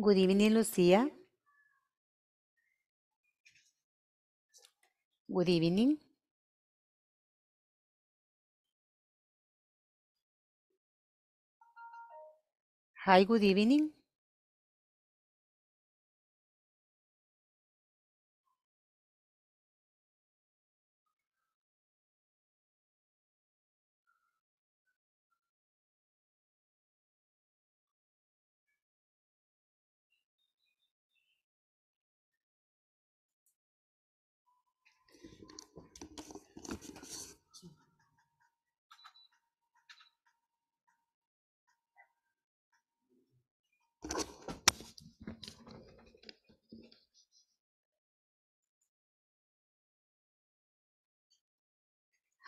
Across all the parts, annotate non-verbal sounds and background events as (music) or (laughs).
Good evening, Lucia. Good evening. Hi, good evening.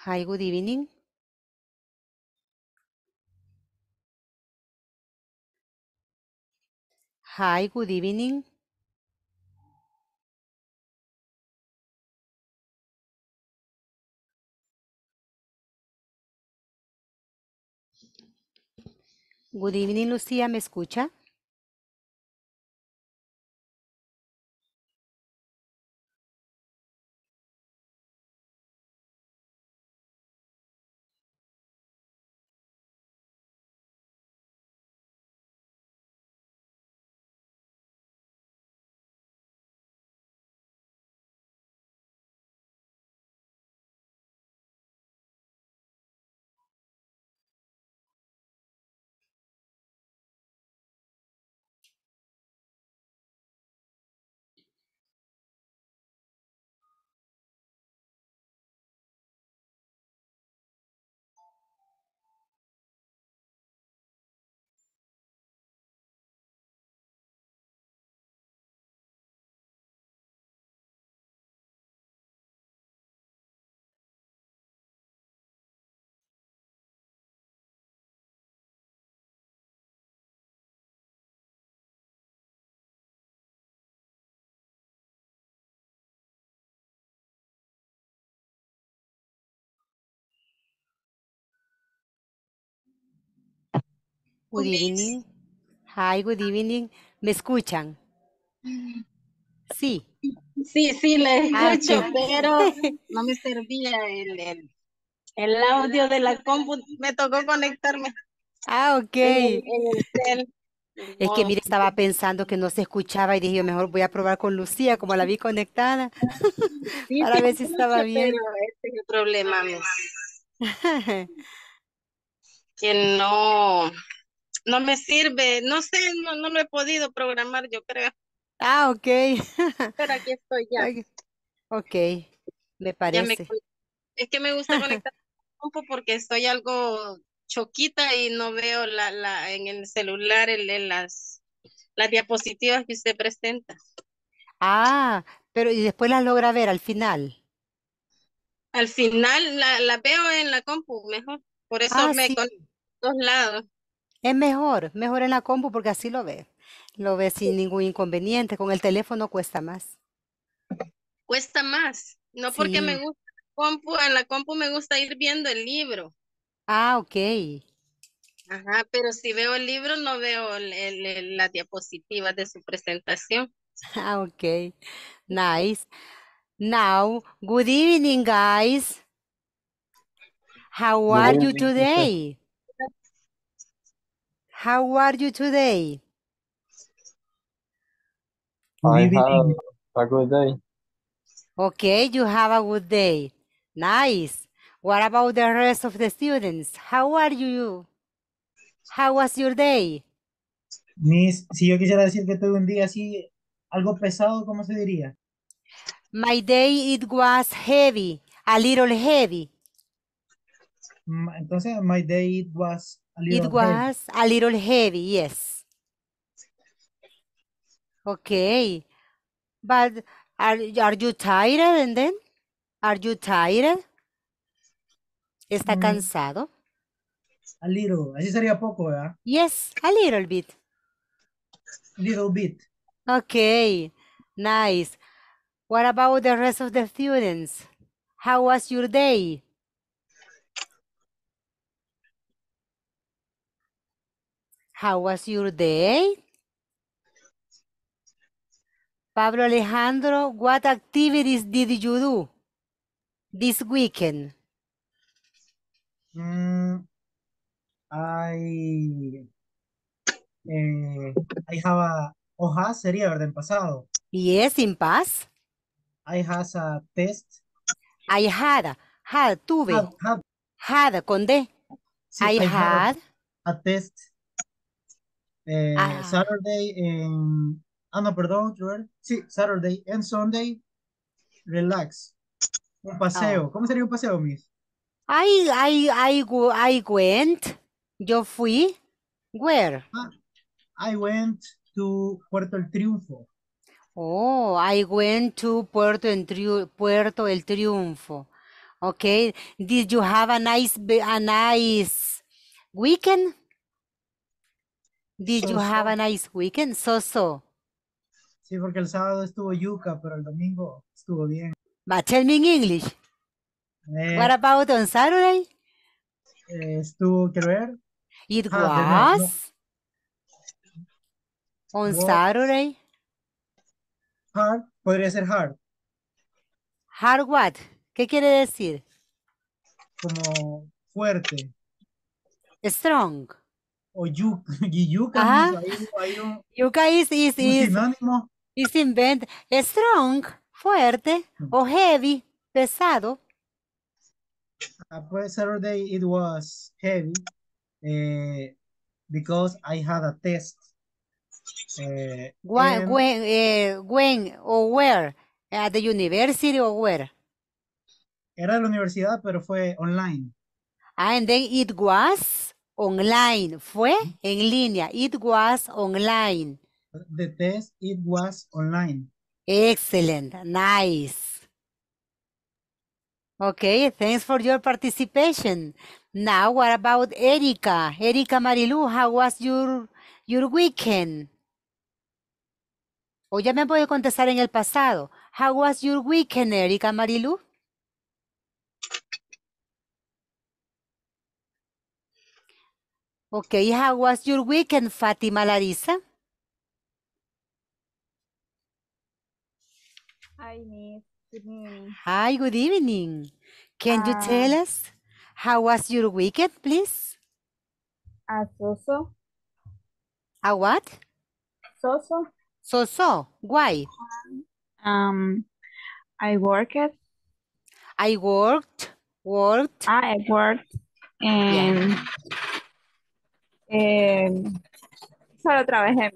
Hi, good evening. Hi, good evening. Good evening, Lucía, ¿me escucha? Good evening. Hi, good evening. ¿Me escuchan? Sí. Sí, sí, la ah, escucho, pero no me servía el, el, audio de la compu. Me tocó conectarme. Ah, ok. es que mire, estaba pensando que no se escuchaba y dije, mejor voy a probar con Lucía, como la vi conectada, (laughs) A ver si estaba bien. Este es el problema, (laughs) que no, no me sirve, no sé, no, no lo he podido programar, yo creo. Ah, ok. (laughs) Pero aquí estoy ya. Ok, me parece. es que me gusta conectar (laughs) con compu porque estoy algo choquita y no veo la, la, en el celular el, en las, las diapositivas que usted presenta. Ah, pero y después las logra ver al final. Al final la, la veo en la compu mejor. Por eso ah, me con dos lados. Es mejor, mejor en la compu porque así lo ve. Lo ve sin ningún inconveniente. Con el teléfono cuesta más. Cuesta más. No porque me gusta la compu, en la compu me gusta ir viendo el libro. Ah, ok. Ajá, pero si veo el libro no veo el, las diapositivas de su presentación. (laughs) Ah, ok. Nice. Now, good evening, guys. How are you today? How are you today? I have a good day. Okay, you have a good day. Nice. What about the rest of the students? How are you? How was your day? Miss, si yo quisiera decir que tuve un día así, algo pesado, ¿cómo se diría? My day, it was heavy, a little heavy. Entonces, my day, it was it was heavy. a little heavy, yes. Okay. But are, are you tired and then? Are you tired? ¿Está mm. cansado? A little. Así sería poco, ¿verdad? Yes, a little bit. A little bit. Okay, nice. What about the rest of the students? How was your day? How was your day? Pablo Alejandro, what activities did you do this weekend? Mm, I, I have a, hoja sería, ¿verdad? En pasado. Yes, in past. I has a test. I had, had, tuve. Had, had. con D. I, had, a test eh, Saturday en... Ah, no, perdón, Sí, Saturday and Sunday, relax. Un paseo. Oh. ¿Cómo sería un paseo, Miss? I, I, I, I went. Yo fui. Where? Ah, I went to Puerto El Triunfo. Oh, I went to Puerto El, Puerto El Triunfo. Okay. Did you have a nice, a nice weekend? Did you have a nice weekend, Soso? Sí, porque el sábado estuvo yuca, pero el domingo estuvo bien. But tell me in English. Eh, what about on Saturday? Eh, estuvo, quiero ver. It ah, was on Saturday. Hard, podría ser hard. Hard what? ¿Qué quiere decir? Como fuerte. Strong o yuca, (laughs) y yuca, ah, hay un, yuca is, is, un is, sinónimo. Is invent, strong, fuerte, mm. o heavy, pesado. Uh, Saturday it was heavy eh, because I had a test. Eh, when, when, eh, when or where? At the university or where? Era la universidad, pero fue online. Ah, and then it was? Online. Fue en línea. It was online. The test, it was online. Excellent. Nice. Okay, thanks for your participation. Now, what about Erika? Erika Marilu, how was your, your weekend? O ya me puede contestar en el pasado. How was your weekend, Erika Marilu? Okay, how was your weekend, Fatima Larissa? Hi, Miss. Good evening. Hi, good evening. Can uh, you ah. tell us how was your weekend, please? A ah, so-so. A ah, what? So-so. So-so. Why? Um, I worked. I worked. Worked. I worked. And... Yeah eh, solo trabajé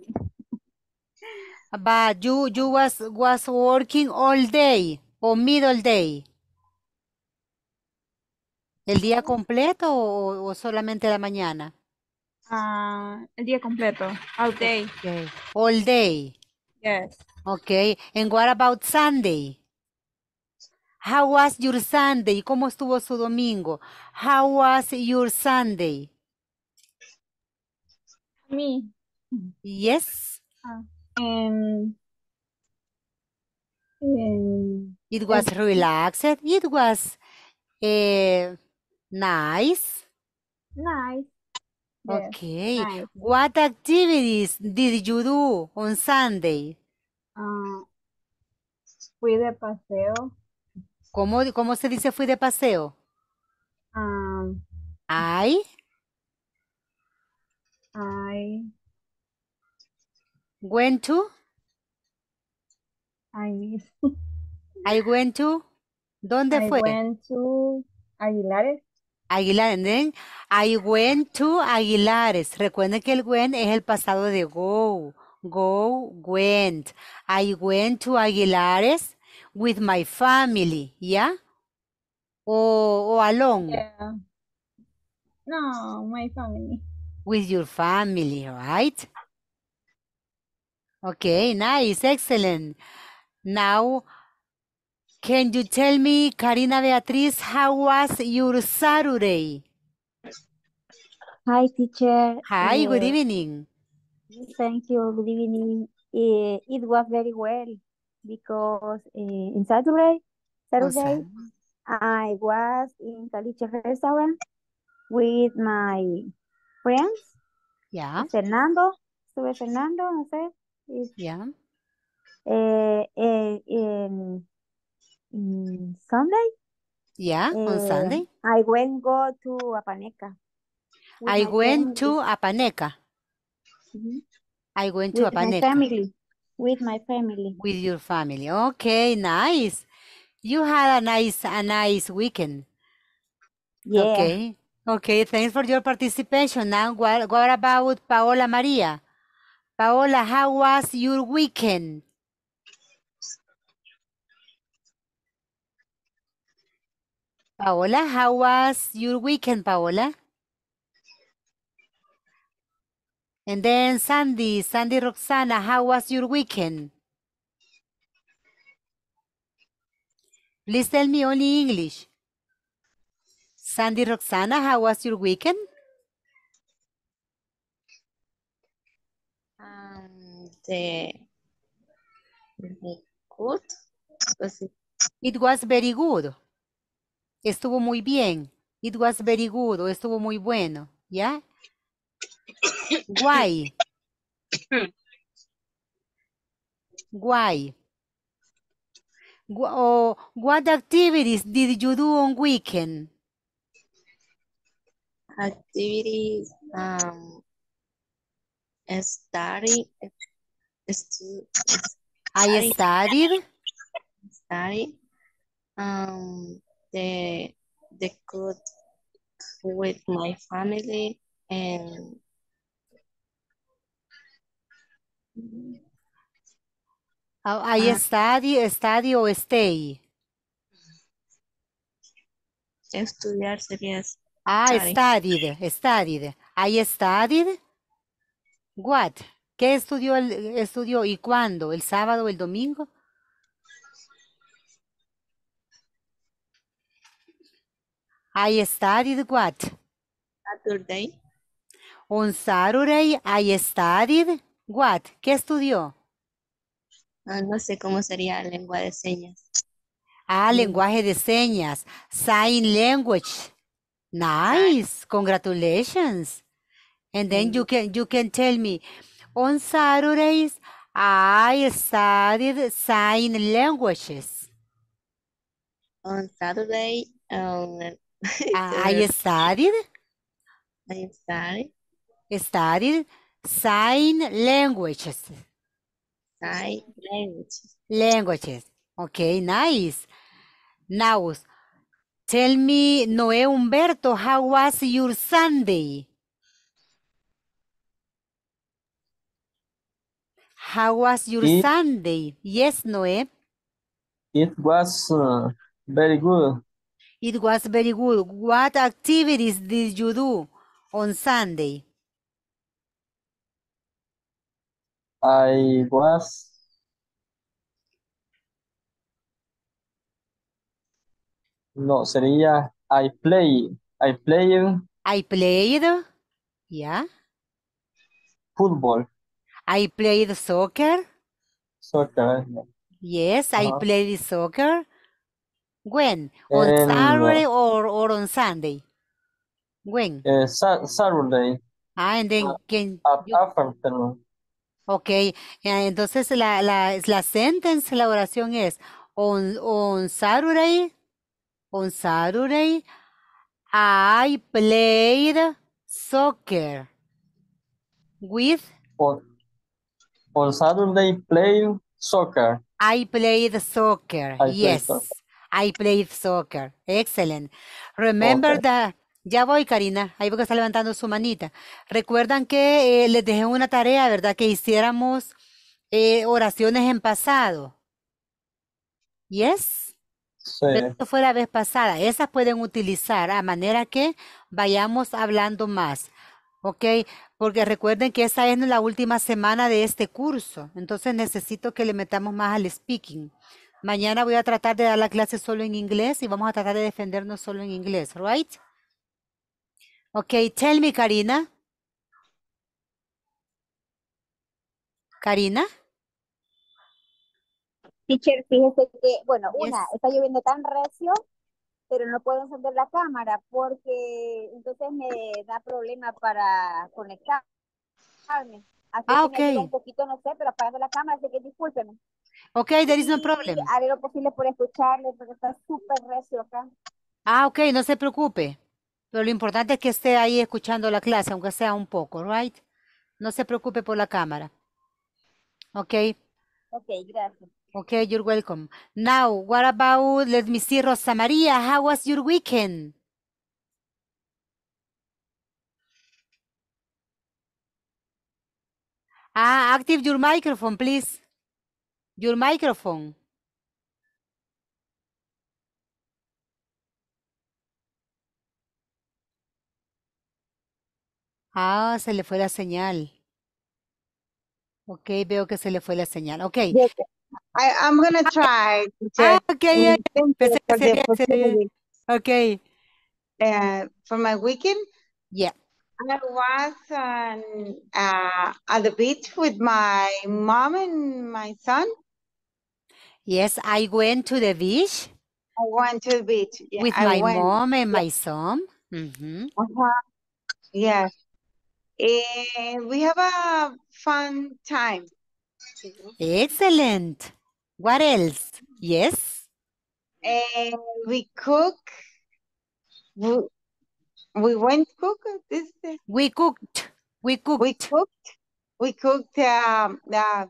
But you, was, was working all day o middle day. ¿El día completo o, solamente la mañana? Ah, el día completo, all day. All day. Yes. Okay. And what about Sunday? How was your Sunday? ¿Cómo estuvo su domingo? How was your Sunday? Me. Yes. Ah, em, em, it was relaxed. It was eh, nice. Nice. Okay. What activities did you do on Sunday? Ah, fui de paseo. ¿Cómo, ¿Cómo se dice fui de paseo? Um, I went to. I I went to. ¿Dónde fue? I went to Aguilares. Aguilares, I went to Aguilares. Recuerden que el went es el pasado de go. Go, went. I went to Aguilares with my family, ¿ya? O, o alone. No, my family. with your family, right? Okay, nice, excellent. Now, can you tell me, Karina Beatriz, how was your Saturday? Hi, teacher. Hi, uh, good evening. Thank you, good evening. Uh, it was very well because uh, in Saturday, Saturday, awesome. I was in Caliche restaurant with my friends. Yeah. Fernando. Estuve Fernando, no sé. If, yeah. Eh, eh, in, in Sunday. Yeah, eh, on Sunday. I went go to Apaneca. I went to Apaneca. Mm -hmm. I went to with Apaneca. My family. With my family. With your family. Okay, nice. You had a nice, a nice weekend. Yeah. Okay. Okay, thanks for your participation. Now, what, what about Paola Maria? Paola, how was your weekend? Paola, how was your weekend, Paola? And then Sandy, Sandy Roxana, how was your weekend? Please tell me only English. Sandy Roxana, how was your weekend? Um, the, good. Pues it? was very good. Estuvo muy bien. It was very good. estuvo muy bueno. ¿Ya? Yeah? Why? Why? Oh, what activities did you do on weekend? activities, um, study, I studied, study, um, the, the good with my family and oh, I uh, study, study or stay. Estudiar sería Ah, studied, studied. I studied. What? ¿Qué estudió, el, estudió y cuándo? ¿El sábado, o el domingo? I studied what? Saturday. On Saturday I studied what? ¿Qué estudió? Ah, no sé cómo sería lengua de señas. Ah, lenguaje de señas. Sign language. Nice. Congratulations. And then you can you can tell me on Saturdays I studied sign languages. On Saturday um, (laughs) I studied I studied studied sign languages. Sign languages. Languages. Okay, nice. Now Tell me, Noé Humberto, how was your Sunday? How was your Sunday? Yes, Noé. It was uh, very good. It was very good. What activities did you do on Sunday? I was No, sería I play. I play. I played. Yeah. Fútbol. I played soccer. Soccer. Eh. Yes, I played soccer. When? On eh, Saturday or, on Sunday? When? Eh, Saturday. Ah, and then ah, can entonces la, la, la sentence, la oración es on, on Saturday On Saturday, I played soccer with... On, on Saturday, played soccer. I played soccer, yes. I played soccer. Excellent. Remember that... Ya voy, Karina. Ahí que está levantando su manita. Recuerdan que eh, les dejé una tarea, ¿verdad? Que hiciéramos eh, oraciones en pasado. Yes. Pero esto fue la vez pasada. Esas pueden utilizar a manera que vayamos hablando más. ¿Ok? Porque recuerden que esa es la última semana de este curso. Entonces necesito que le metamos más al speaking. Mañana voy a tratar de dar la clase solo en inglés y vamos a tratar de defendernos solo en inglés, right? Ok, tell me, Karina. Karina. Teacher, fíjese que, bueno, una, está lloviendo tan recio, pero no puedo encender la cámara porque entonces me da problema para conectarme. Así ah, que ok. Un poquito, no sé, pero apagando la cámara, así que discúlpeme. Ok, there is no problem. haré lo posible por escucharle, porque está súper recio acá. Ah, ok, no se preocupe. Pero lo importante es que esté ahí escuchando la clase, aunque sea un poco, right? No se preocupe por la cámara. Ok. Ok, gracias. Okay, you're welcome. Now, what about, let me see, Rosa María, how was your weekend? Ah, active your microphone, please. Your microphone. Ah, se le fue la señal. Ok, veo que se le fue la señal. Ok. I, I'm gonna try. Ah, okay, yeah. Okay. Uh, for my weekend? Yeah. I was on uh, at the beach with my mom and my son. Yes, I went to the beach. I went to the beach. Yeah, with I my went. mom and my son. Mm -hmm. uh -huh. Yes. And we have a fun time. Excellent. What else? Yes. Eh, we cook. We, went cook. This, We cooked. We cooked. We cooked. We cooked. Um, uh,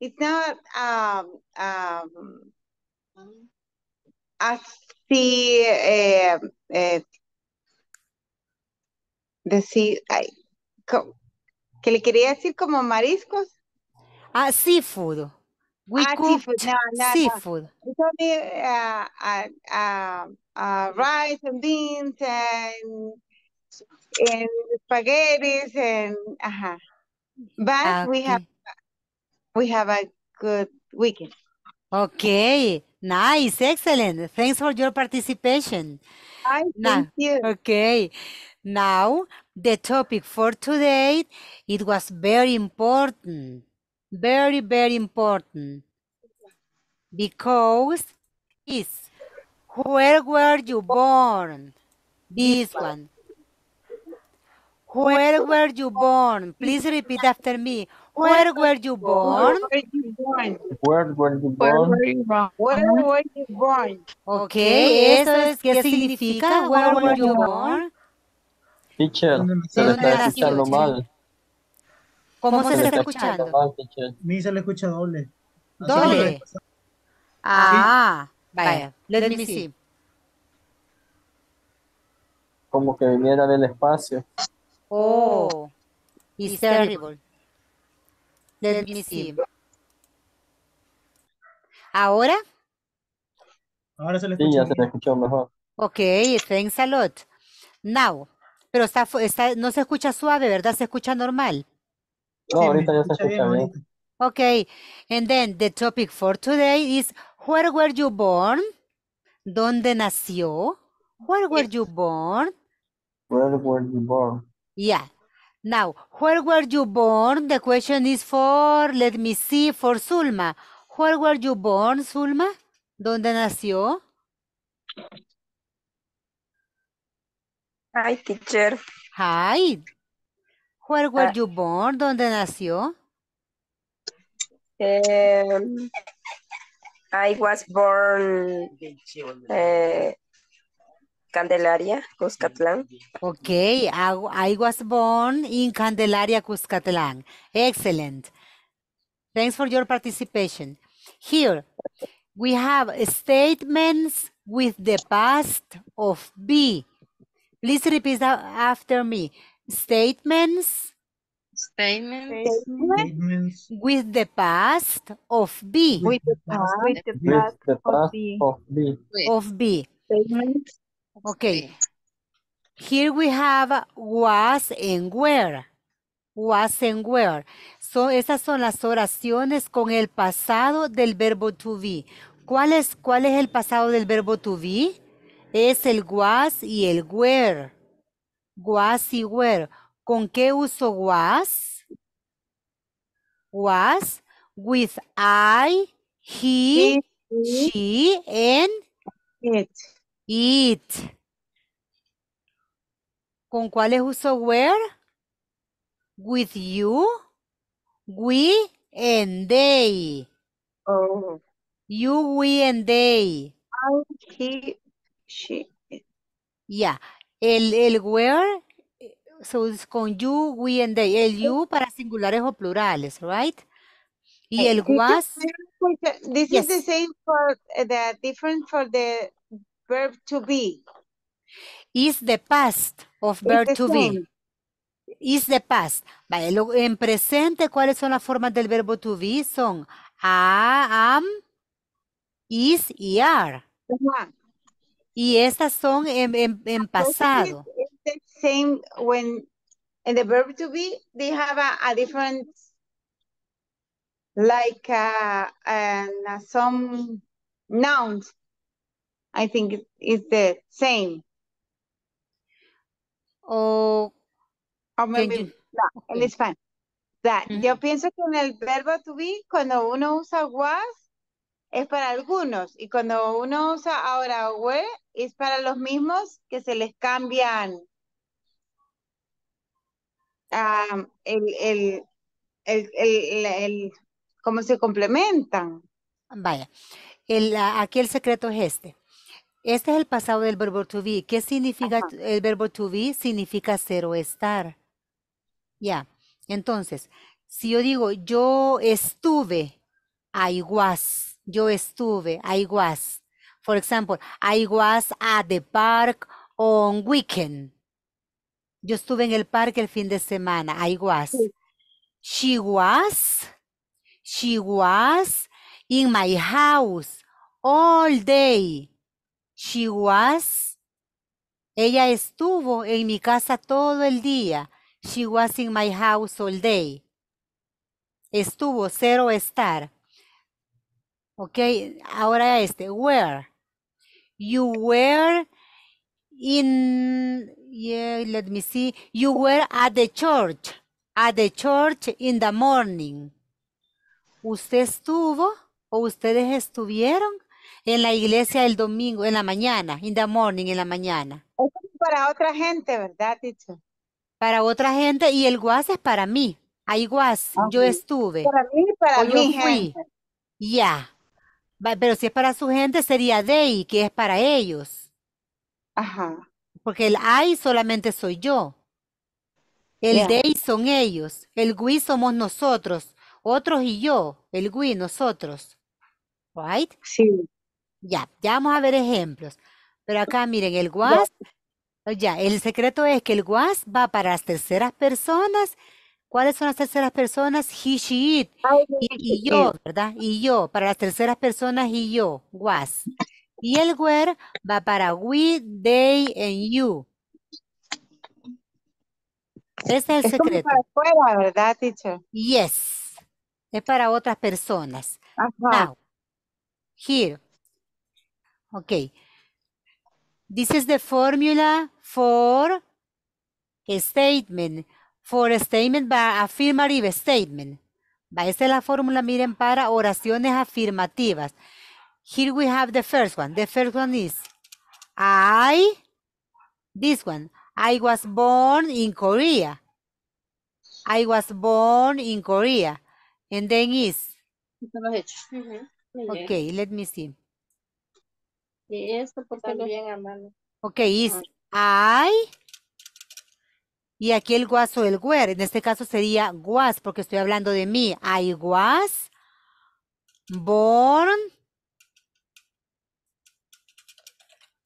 it's not um, um, as the the sea. que le quería decir como mariscos. Uh, seafood. We ah, cooked seafood. No, no, seafood. No. Only, uh, uh, uh, uh, rice and beans and and spaghetti and -huh. But okay. we have we have a good weekend. Okay, nice, excellent. Thanks for your participation. I thank you. Okay, now the topic for today, it was very important. very, very important. Because is where were you born? This one. Where were you born? Please repeat after me. Where were you born? Where were you born? Where were you born? Okay, eso es qué significa. Where were you born? Teacher, se ¿Cómo, se, está escuchando? escuchando? se le escucha doble. ¿Doble? Ah, vaya. Let, me see. Como que viniera del espacio. Oh, it's oh, terrible. Let me see. ¿Ahora? Ahora se le escucha. Sí, ya se le escuchó mejor. Ok, thanks a lot. Now. Pero no se escucha suave, ¿verdad? Se escucha normal. No, ahorita ya se escucha Okay, and then the topic for today is where were you born? ¿Dónde nació? Where were you born? Where were you born? Yeah. Now, where were you born? The question is for, let me see, for Zulma. Where were you born, Zulma? ¿Dónde nació? Hi, teacher. Hi. Where were uh, ah. you born? ¿Dónde nació? Um, I was born uh, Candelaria, Cuscatlán. Okay, I, I was born in Candelaria, Cuscatlán. Excellent. Thanks for your participation. Here, we have statements with the past of be. Please repeat after me. statements statements, with the past of be, With the past, of, be, of Statements. Okay. Here we have was and where. Was and where. So esas son las oraciones con el pasado del verbo to be. ¿Cuál es, cuál es el pasado del verbo to be? Es el was y el where. Was y were. ¿Con qué uso was? Was with I, he, she, and it. it. ¿Con cuáles uso where? With you, we, and they. Oh. You, we, and they. I, he, she. Yeah. El, el where, eh, so it's con you, we and they. El you para singulares o plurales, right? Y eh, el was. This is the same for eh, the different for the verb to be. Is the past of verb to be. Is the past. Vale, en presente, ¿cuáles son las formas del verbo to be? Son am, is y are. Y estas son en, en, ah, pasado. the este same when in the verb to be, they have a, a different, like uh, uh, some nouns. I think it's the same. O. Or maybe, no, okay. en That. Yo mm-hmm. pienso que en el verbo to be, cuando uno usa was, es para algunos. Y cuando uno usa ahora web, es para los mismos que se les cambian el, el, cómo se complementan. Vaya, aquí el secreto es este. Este es el pasado del verbo to be. ¿Qué significa el verbo to be? Significa ser o estar. Ya, entonces, si yo digo yo estuve, I was, yo estuve, I was. For example, I was at the park on weekend. Yo estuve en el parque el fin de semana. I was. She was. She was in my house all day. She was. Ella estuvo en mi casa todo el día. She was in my house all day. Estuvo, cero estar. Ok, ahora este, where. You were in, yeah, let me see. You were at the church. At the church in the morning. Usted estuvo o ustedes estuvieron en la iglesia el domingo, en la mañana, in the morning, en la mañana. Es para otra gente, ¿verdad, teacher? Para otra gente y el was es para mí. hay was, yo estuve. Para mí, para mí, yo Ya. Pero si es para su gente, sería they, que es para ellos. Ajá. Porque el I solamente soy yo. El Yeah. son ellos. El we somos nosotros. Otros y yo. El we, nosotros. Right? Sí. Ya, ya vamos a ver ejemplos. Pero acá miren, el was, ya, el secreto es que el was va para las terceras personas ¿Cuáles son las terceras personas? He, she, it. Y, yo, ¿verdad? Y yo. Para las terceras personas, y yo. Was. Y el where va para we, they, and you. Ese es el secreto. Es para ¿verdad, teacher? Yes. Es para otras personas. Now, here. Ok. This is the formula for a statement. For statement by affirmative statement. Va, a la fórmula, miren, para oraciones afirmativas. Here we have the first one. The first one is I, this one, I was born in Korea. I was born in Korea. And then is. Okay, let me see. Ok, is I y aquí el guaso o el were. En este caso sería was, porque estoy hablando de mí. I was born.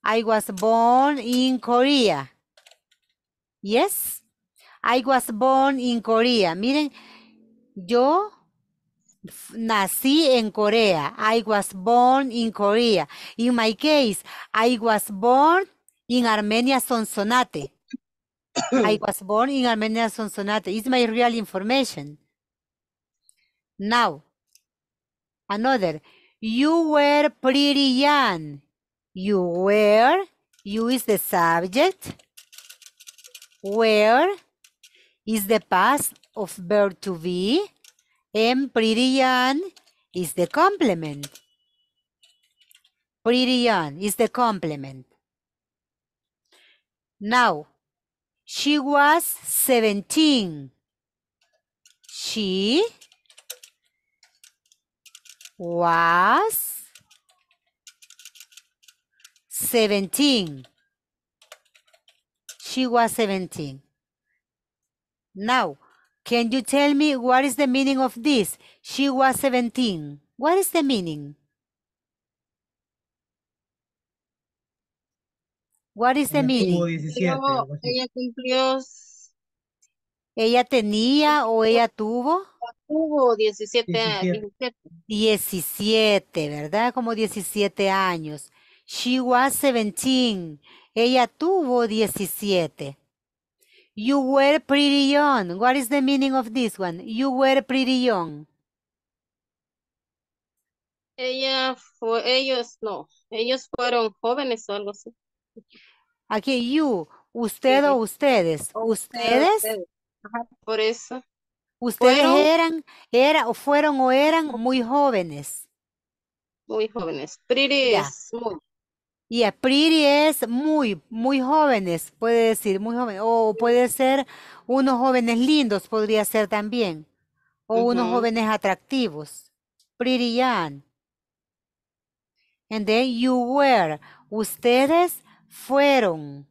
I was born in Korea. Yes. I was born in Korea. Miren, yo nací en Corea. I was born in Korea. In my case, I was born in Armenia Sonsonate. I (coughs) was born in Armenia Sonsonate. It's my real information. Now, another. You were pretty young. You were, you is the subject. Where is the past of birth to be. And pretty young is the complement. Pretty young is the complement. Now, she was 17. She was 17. She was 17. Now, can you tell me what is the meaning of this? She was 17. What is the meaning? What is the meaning? ella cumplió. ¿Ella tenía o ella tuvo? Tuvo 17 años. 17, ¿verdad? Como 17 años. She was 17. Ella tuvo 17. You were pretty young. What is the meaning of this one? You were pretty young. Ella fue, ellos no, ellos fueron jóvenes o algo así. Aquí you, usted o ustedes. Ustedes. por eso. Ustedes eran, era, o fueron o eran muy jóvenes. Muy jóvenes. Pretty yeah. es muy. pretty es muy, muy jóvenes, puede decir, muy jóvenes. O puede ser unos jóvenes lindos, podría ser también. O unos jóvenes atractivos. Pretty young. And then you were. Ustedes fueron.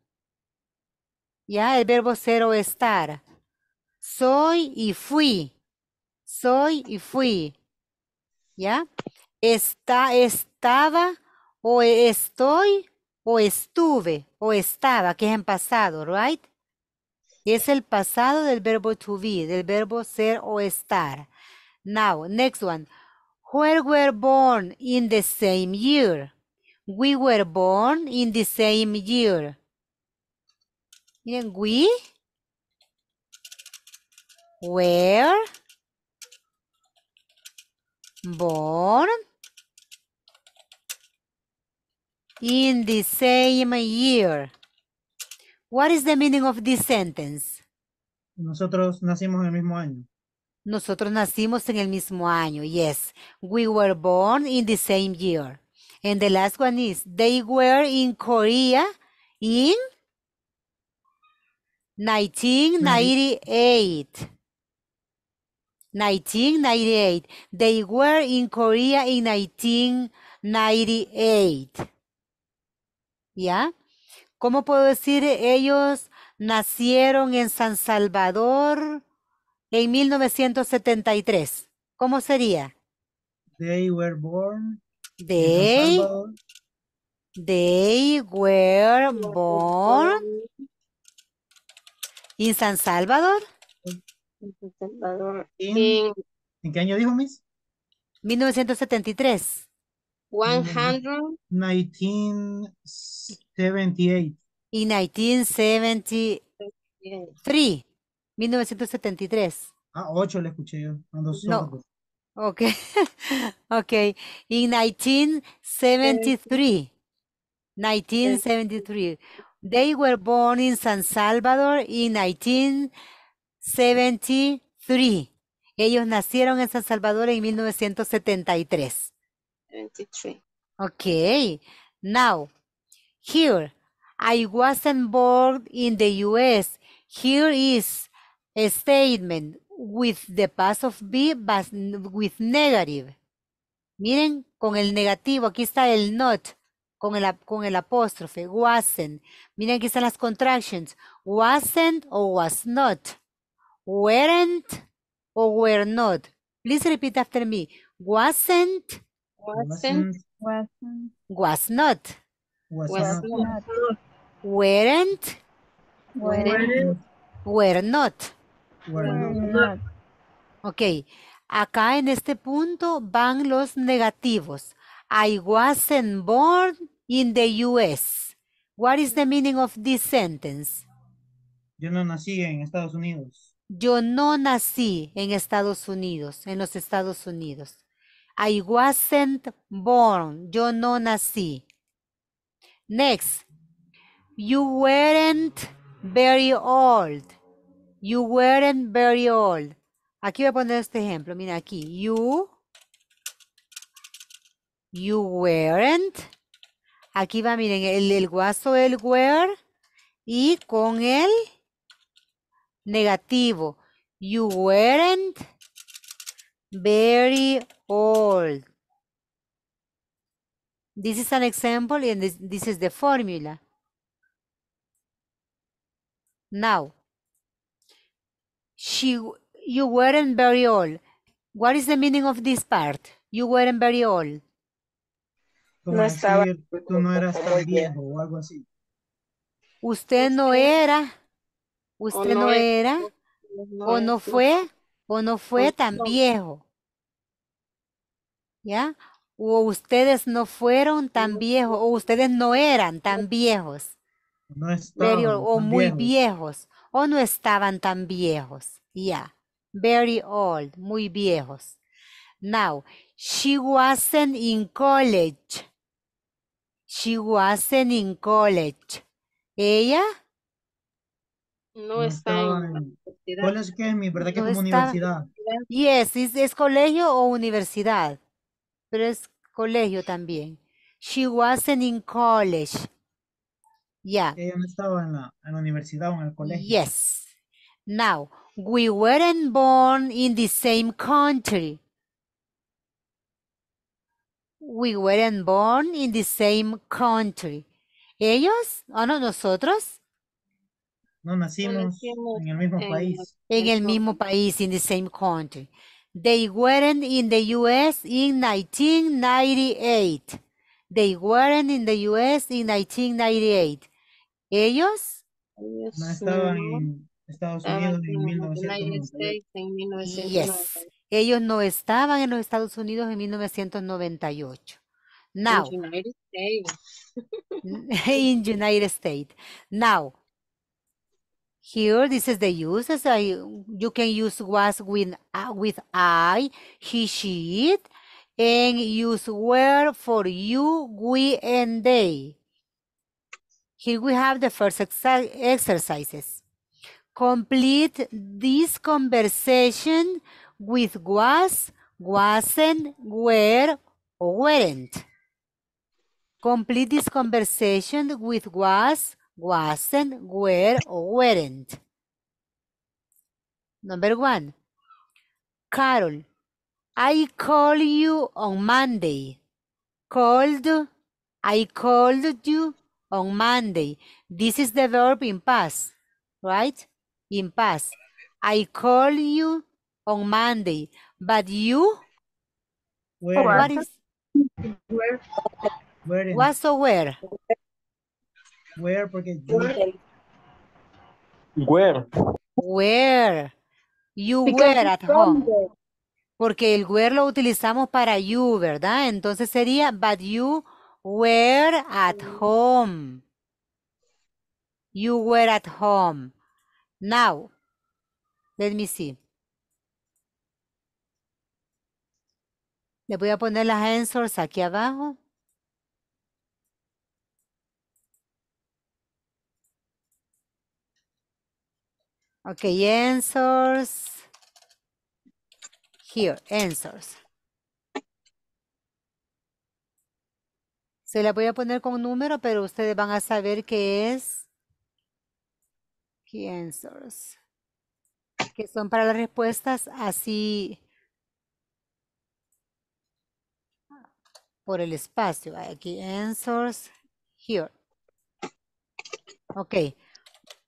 Ya el verbo ser o estar. Soy y fui. Soy y fui. ¿Ya? Está, estaba o e, estoy o estuve o estaba, que es en pasado, right? Es el pasado del verbo to be, del verbo ser o estar. Now, next one. Where were born in the same year? We were born in the same year. Miren, we were born in the same year. What is the meaning of this sentence? Nosotros nacimos en el mismo año. Nosotros nacimos en el mismo año, yes. We were born in the same year. And the last one is, they were in Korea in 1998. 1998. They were in Korea in 1998. ¿Ya? ¿Cómo puedo decir ellos nacieron en San Salvador en 1973? ¿Cómo sería? They were born They, they were born in San Salvador. In, ¿En qué año dijo, Miss? 1973. 100. 1978. In 1973. 1973. Ah, 8 le escuché yo. no, Okay. (laughs) okay. In 1973, 1973, they were born in San Salvador in 1973. Ellos nacieron en San Salvador en 1973. 73. Okay. Now, here, I wasn't born in the U.S. Here is a statement with the past of be, but with negative. Miren, con el negativo, aquí está el not, con el, con el apóstrofe, wasn't. Miren, aquí están las contractions, wasn't o was not, weren't o were not. Please repeat after me, wasn't, wasn't, wasn't. was not, was, weren't, weren't, were not. Ok. Acá en este punto van los negativos. I wasn't born in the U.S. What is the meaning of this sentence? Yo no nací en Estados Unidos. Yo no nací en Estados Unidos, en los Estados Unidos. I wasn't born. Yo no nací. Next. You weren't very old. You weren't very old. Aquí voy a poner este ejemplo. Mira aquí. You. You weren't. Aquí va, miren, el, guaso el were y con el negativo. You weren't very old. This is an example and this is the formula. Now, she you weren't very old. What is the meaning of this part? You weren't very old. no estaba. tú no eras tan viejo o algo así. Usted no era. Usted no, era. o no fue. O no fue tan viejo. ¿Ya? O ustedes no fueron tan viejos. O ustedes no eran tan viejos. No o muy viejos o no estaban tan viejos. ya very old, muy viejos. Now, she wasn't in college. She wasn't in college. Ella no está en es ¿verdad que es universidad? Yes, es colegio o universidad, pero es colegio también. She wasn't in college. Yeah. en la, en la universidad o en el colegio. Yes. Now, we weren't born in the same country. We weren't born in the same country. Ellos, o no, nosotros. No nacimos en el mismo país. En el mismo país, in the same country. They weren't in the U.S. in 1998. They weren't in the U.S. in 1998. Ellos no estaban en Estados Unidos en 1998. Yes. Ellos no estaban en los Estados Unidos en 1998. Now, (laughs) in United States. Now, here this is the uses. you can use was with, uh, with I, he, she, it, and use were for you, we, and they. Here we have the first exercises. Complete this conversation with was, wasn't, were, or weren't. Complete this conversation with was, wasn't, were, or weren't. Number one, Carol, I call you on Monday. Called, I called you on Monday. This is the verb in past, right? In past. I call you on Monday, but you? Where? is? Where? What's so where? Where? Where? Where? You were at home. Porque el where lo utilizamos para you, ¿verdad? Entonces sería, but you were at home. You were at home. Now, let me see. Le voy a poner las answers aquí abajo. Ok, answers. Here, answers. Se la voy a poner con número, pero ustedes van a saber qué es key answers, que son para las respuestas así por el espacio. Aquí, answers here. Okay.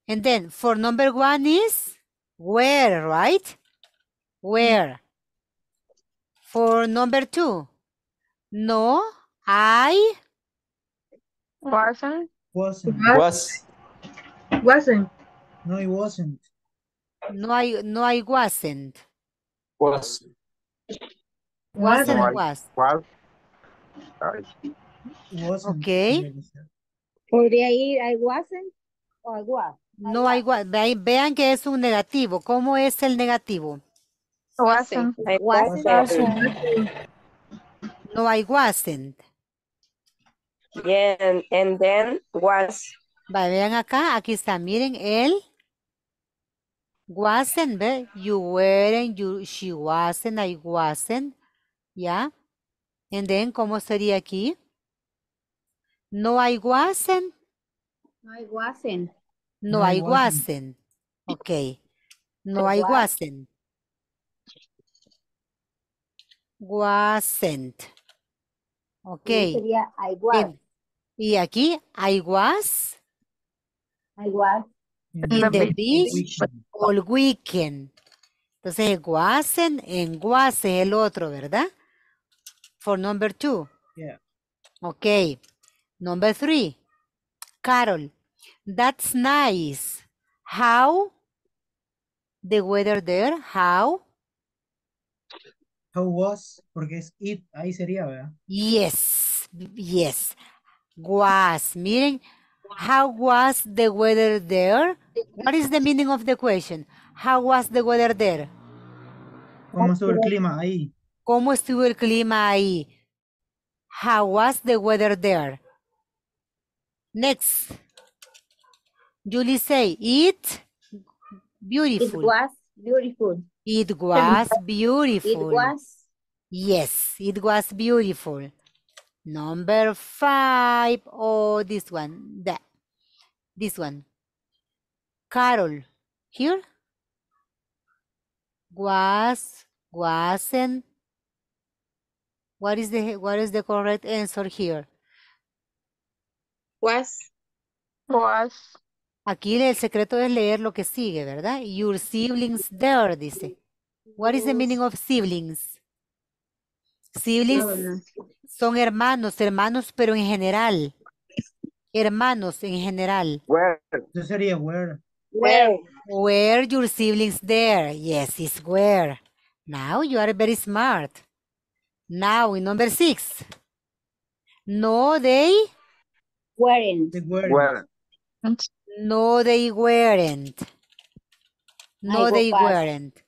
And then for number one is where, right? Where. For number two, no, I Wasn't. Wasn't. Was. Wasn't. No, it wasn't. No, I, no, I wasn't. Was. Wasn't, was. Was. Wasn't. Okay. Podría ir I wasn't o was. No, I was. Vean que es un negativo. ¿Cómo es el negativo? Wasn't. I wasn't. No, hay wasn't. Bien, and, then was. Va, vean acá, aquí está, miren, él wasn't, ¿ve? You weren't, you, she wasn't, I wasn't, ¿ya? And then, ¿cómo sería aquí? No, I wasn't. No, I wasn't. No, I wasn't. Ok. No, I wasn't. Wasn't. Ok. Sería I wasn't. Y aquí, I was. I was. In the beach all weekend. Entonces, guasen, en was el otro, ¿verdad? For number two. Yeah. Ok. Number three. Carol, that's nice. How? The weather there, how? How was, porque es it, ahí sería, ¿verdad? Yes, yes. was, meaning how was the weather there? What is the meaning of the question? How was the weather there? ¿Cómo estuvo el clima ahí? ¿Cómo estuvo el clima ahí? How was the weather there? Next. Julie say, it beautiful. It was beautiful. It was beautiful. It was. Yes, it was beautiful. Number five. Oh, this one. That. This one. Carol. Here. Was. Wasn't. What is the what is the correct answer here? Was. Was. Aquí el secreto es leer lo que sigue, ¿verdad? Your siblings there, dice. What is the meaning of siblings? Siblings. Son hermanos, hermanos, pero en general. Hermanos en general. Where. Eso sería where. Where. Where your siblings there. Yes, it's where. Now you are very smart. Now in number six. No, they They weren't. No, they weren't. No, they weren't.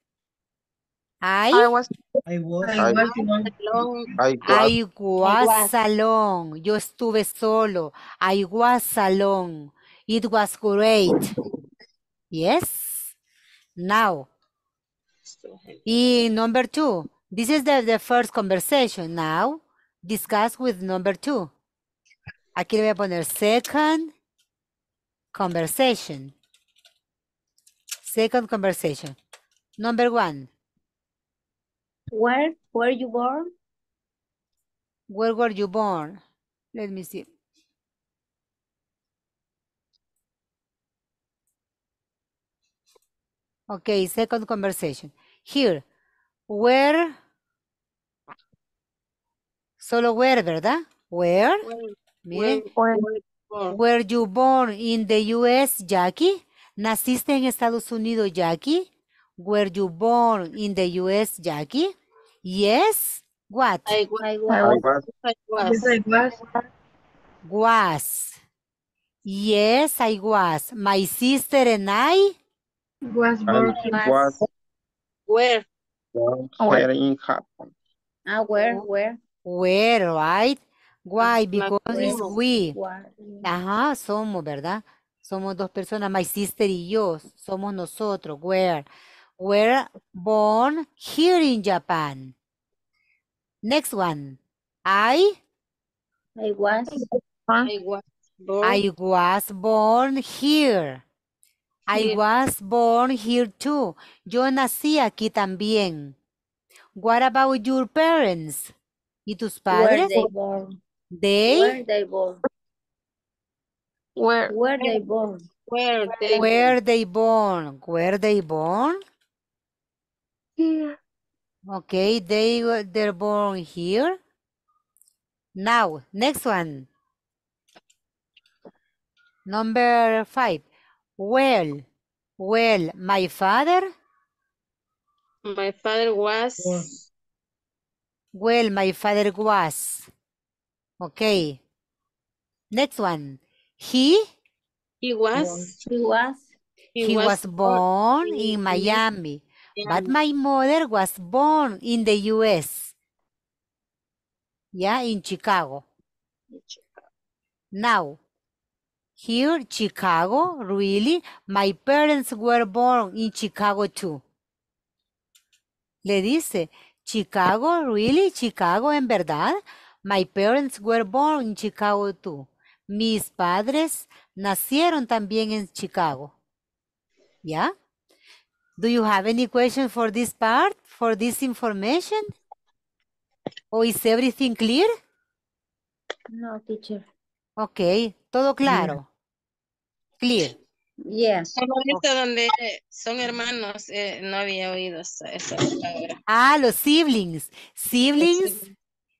I, was alone. Yo estuve solo. I was alone. It was great. Yes. Now. Y number two. This is the, the first conversation. Now, discuss with number two. Aquí le voy a poner second conversation. Second conversation. Number one. Where were you born? Where were you born? Let me see. Okay, second conversation. Here, where, solo where, ¿verdad? Where, where, you born in the U.S., Jackie? ¿Naciste en Estados Unidos, Jackie? Were you born in the U.S., Jackie? Yes, what? I was. I was. I was. was. Yes, I was. My sister and I was ah, Where? Where in Japan. Ah, where, oh. where? Where, right? Why? Because it's we. Ajá, somos, ¿verdad? Somos dos personas, my sister y yo. Somos nosotros. Where? were born here in Japan. Next one. I I was I was born, I was born here. I was born here too. Yo nací aquí también. What about your parents? ¿Y tus padres? Were they born? They? Were they born? Where? Were they born? Where they, they born? Were they born? here. Okay, they were they're born here. Now, next one. Number five. Well, well, my father. My father was. Yes. Well, my father was. Okay. Next one. He. He was. He was. He, he was, was born, born in Miami. But my mother was born in the US. Yeah, in Chicago. Now, here, Chicago, really, my parents were born in Chicago too. Le dice, Chicago, really, Chicago, en verdad. My parents were born in Chicago too. Mis padres nacieron también en Chicago. ¿Ya? Do you have any question for this part, for this information? Or is everything clear? No, teacher. Okay, todo claro. Clear. Yes. donde son hermanos, eh, no había oído esa, Ah, los siblings. Siblings,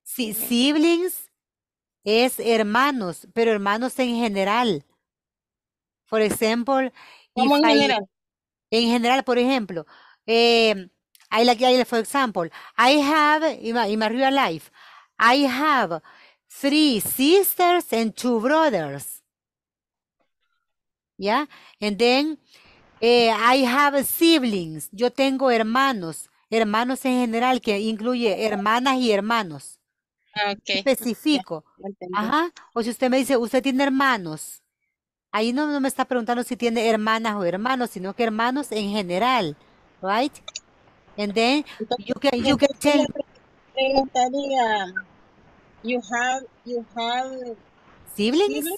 sí, siblings es hermanos, pero hermanos en general. Por ejemplo, ¿Cómo en general? en general, por ejemplo, eh, la que for example, I have, in my real life, I have three sisters and two brothers. ¿ya? and then eh, I have siblings. Yo tengo hermanos, hermanos en general que incluye hermanas y hermanos. Ah, okay. Específico. Ajá. O si usted me dice, usted tiene hermanos. Ahí no, me está preguntando si tiene hermanas o hermanos, sino que hermanos en general, right? And then you can you can tell. you have siblings?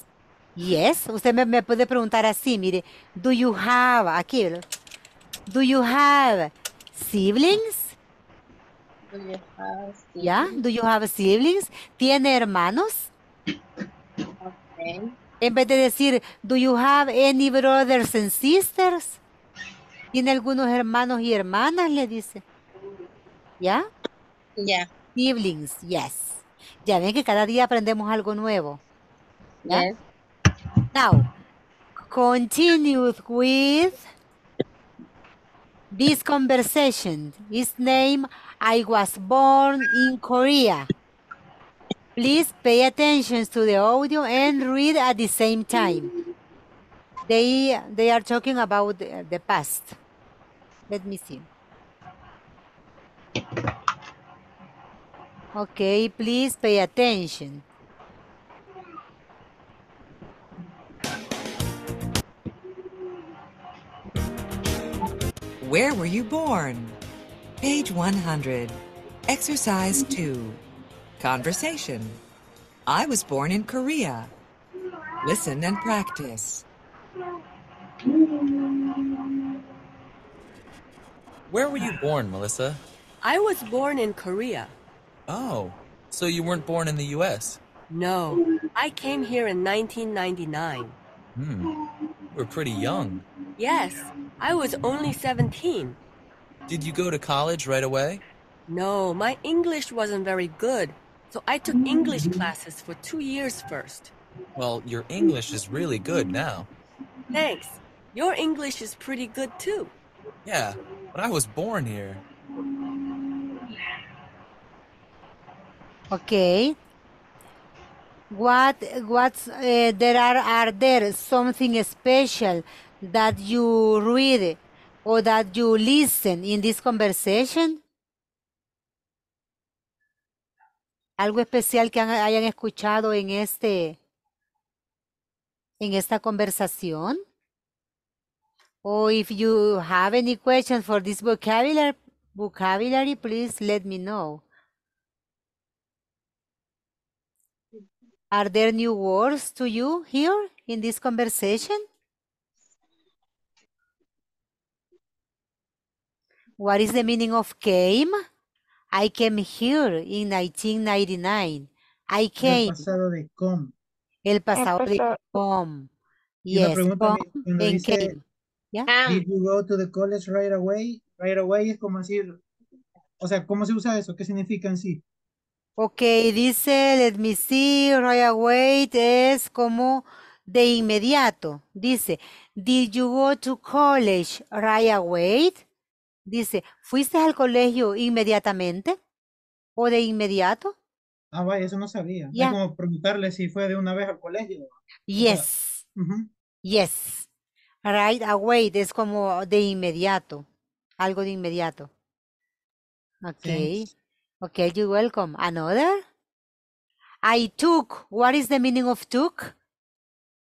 Yes, usted me, puede preguntar así, mire, do you have, aquí, do you have siblings? Do do you have siblings? ¿Tiene hermanos? En vez de decir, do you have any brothers and sisters? ¿Tiene algunos hermanos y hermanas? Le dice. ¿Ya? Ya. Yeah. Siblings, yes. Ya ven que cada día aprendemos algo nuevo. ¿Ya? Yes. Now, continue with this conversation. His name, I was born in Korea. Please pay attention to the audio and read at the same time. They, they are talking about the, the past. Let me see. Okay, please pay attention. Where were you born? Page 100. Exercise 2. Conversation. I was born in Korea. Listen and practice. Where were you born, Melissa? I was born in Korea. Oh, so you weren't born in the US? No, I came here in 1999. Hmm, we're pretty young. Yes, I was only 17. Did you go to college right away? No, my English wasn't very good, so I took English classes for two years first. Well, your English is really good now. Thanks. Your English is pretty good too. Yeah, but I was born here. Okay. What what's uh, there are are there something special that you read or that you listen in this conversation? algo especial que hayan escuchado en este en esta conversación. Or oh, if you have any questions for this vocabulary, vocabulary please let me know. Are there new words to you here in this conversation? What is the meaning of came? I came here in 1999. I came. El pasado de com. El pasado, de come. Y yes, pregunta me, ah. Did you go to the college right away? Right away es como decir, o sea, ¿cómo se usa eso? ¿Qué significa en sí? Ok, dice, let me see, right away es como de inmediato. Dice, did you go to college right away? Dice, ¿fuiste al colegio inmediatamente? ¿O de inmediato? Ah, vaya, eso no sabía. Es como preguntarle si fue de una vez al colegio. Yes. Yes. Right away es como de inmediato. Algo de inmediato. Okay. OK, Okay, you're welcome. Another? I took. What is the meaning of took?